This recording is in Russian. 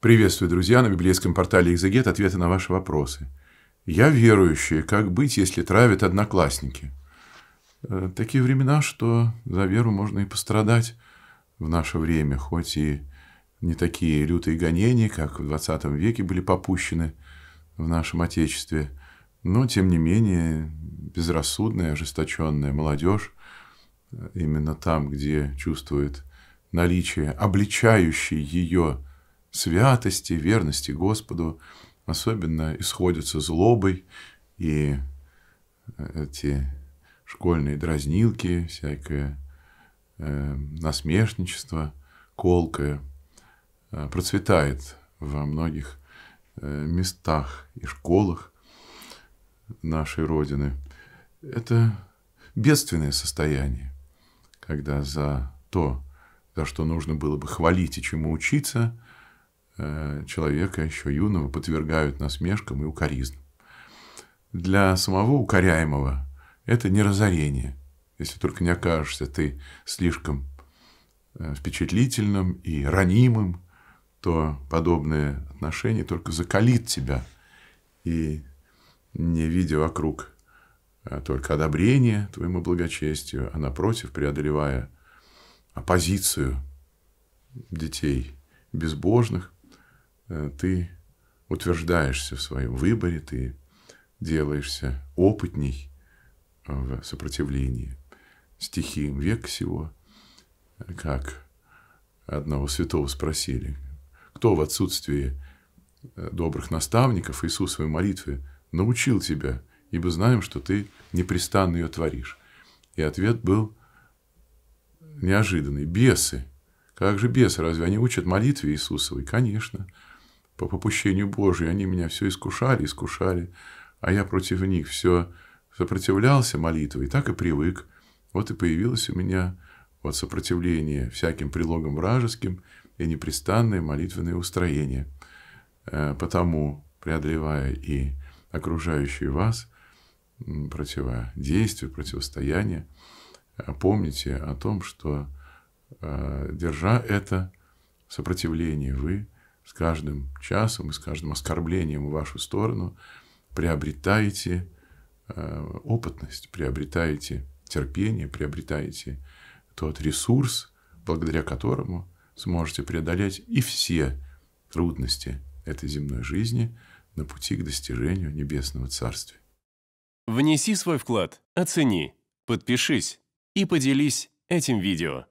Приветствую, друзья, на библейском портале «Экзегет» ответы на ваши вопросы. Я верующий, как быть, если травят одноклассники? Э, такие времена, что за веру можно и пострадать в наше время, хоть и не такие лютые гонения, как в 20 веке были попущены в нашем Отечестве, но, тем не менее, безрассудная, ожесточенная молодежь, э, именно там, где чувствует наличие обличающей ее святости, верности Господу, особенно исходятся злобой и э, эти школьные дразнилки, всякое э, насмешничество, колкое, э, процветает во многих э, местах и школах нашей Родины. Это бедственное состояние, когда за то, за что нужно было бы хвалить и чему учиться – Э, человека еще юного подвергают насмешкам и укоризнам. Для самого укоряемого это не разорение, если только не окажешься ты слишком э, впечатлительным и ранимым, то подобное отношение только закалит тебя. И не видя вокруг э, только одобрение твоему благочестию, а напротив, преодолевая оппозицию детей безбожных, Э, ты утверждаешься в своем выборе, ты делаешься опытней э, в сопротивлении стихиям век всего, э, как одного святого спросили, кто в отсутствии добрых наставников Иисусовой молитвы научил тебя, ибо знаем, что ты непрестанно ее творишь. И ответ был неожиданный. Бесы. Как же бесы? Разве они учат молитве Иисусовой? Конечно по попущению Божию. Они меня все искушали, искушали, а я против них все сопротивлялся молитвой, и так и привык. Вот и появилось у меня вот сопротивление всяким прилогам вражеским и непрестанное молитвенное устроение. Э, потому, преодолевая и окружающие вас противодействие, противостояние, э, помните о том, что, э, держа это сопротивление, вы – с каждым часом и с каждым оскорблением в вашу сторону приобретаете э, опытность, приобретаете терпение, приобретаете тот ресурс, благодаря которому сможете преодолеть и все трудности этой земной жизни на пути к достижению Небесного Царствия. Внеси свой вклад, оцени, подпишись и поделись этим видео.